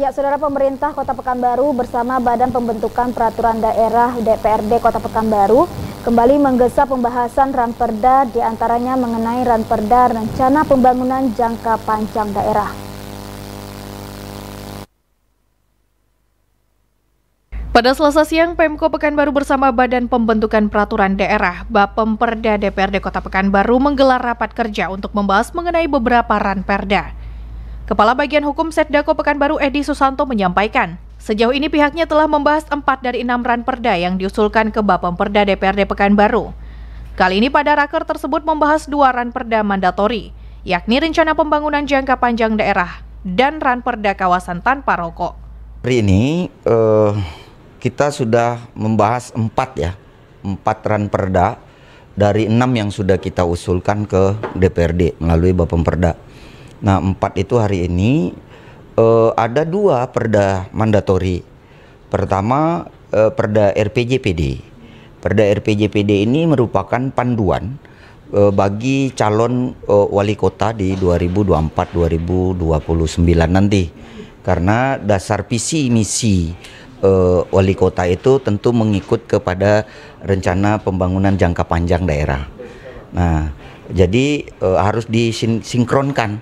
Ya, Saudara pemerintah Kota Pekanbaru bersama Badan Pembentukan Peraturan Daerah DPRD Kota Pekanbaru kembali menggesa pembahasan Ranperda diantaranya mengenai Ranperda Rencana Pembangunan Jangka Panjang Daerah. Pada selasa siang, Pemko Pekanbaru bersama Badan Pembentukan Peraturan Daerah Bapemperda DPRD Kota Pekanbaru menggelar rapat kerja untuk membahas mengenai beberapa ranperda. Kepala Bagian Hukum Setdako Pekanbaru Edi Susanto menyampaikan, sejauh ini pihaknya telah membahas empat dari enam ran perda yang diusulkan ke Bapak Perda DPRD Pekanbaru. Kali ini pada raker tersebut membahas dua ran perda mandatori, yakni rencana pembangunan jangka panjang daerah dan ran perda kawasan tanpa rokok. Hari ini eh, kita sudah membahas empat ya, empat ran perda dari enam yang sudah kita usulkan ke DPRD melalui Bapak Perda. Nah empat itu hari ini uh, ada dua perda mandatori. Pertama uh, perda RPJPD. Perda RPJPD ini merupakan panduan uh, bagi calon uh, wali kota di 2024-2029 nanti. Karena dasar visi misi uh, wali kota itu tentu mengikut kepada rencana pembangunan jangka panjang daerah. Nah, jadi uh, harus disinkronkan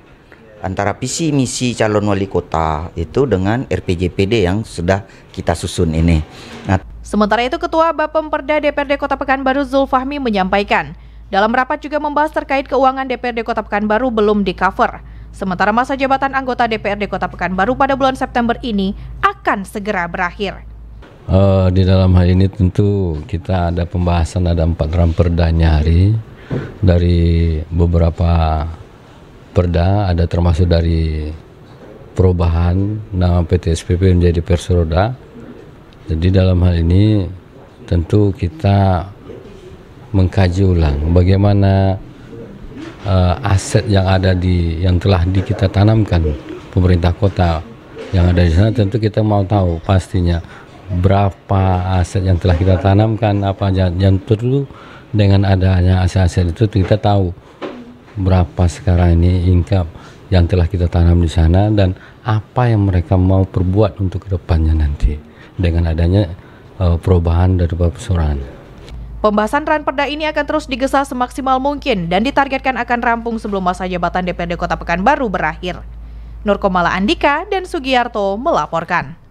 antara visi misi calon wali kota itu dengan RPJPD yang sudah kita susun ini. Nah. Sementara itu Ketua Bapemperda DPRD Kota Pekanbaru Zulfahmi menyampaikan, dalam rapat juga membahas terkait keuangan DPRD Kota Pekanbaru belum di cover. Sementara masa jabatan anggota DPRD Kota Pekanbaru pada bulan September ini akan segera berakhir. Uh, di dalam hal ini tentu kita ada pembahasan ada empat ramperdanya hari dari beberapa Perda ada termasuk dari perubahan nama PT SPP menjadi Perseroda. Jadi dalam hal ini tentu kita mengkaji ulang bagaimana uh, aset yang ada di yang telah di kita tanamkan pemerintah kota yang ada di sana tentu kita mau tahu pastinya berapa aset yang telah kita tanamkan apa yang, yang perlu dengan adanya aset-aset itu kita tahu berapa sekarang ini income yang telah kita tanam di sana dan apa yang mereka mau perbuat untuk kedepannya nanti dengan adanya uh, perubahan dari perseorangan. Pembahasan Perda ini akan terus digesah semaksimal mungkin dan ditargetkan akan rampung sebelum masa jabatan DPRD Kota Pekanbaru berakhir. Nurkomala Andika dan Sugiyarto melaporkan.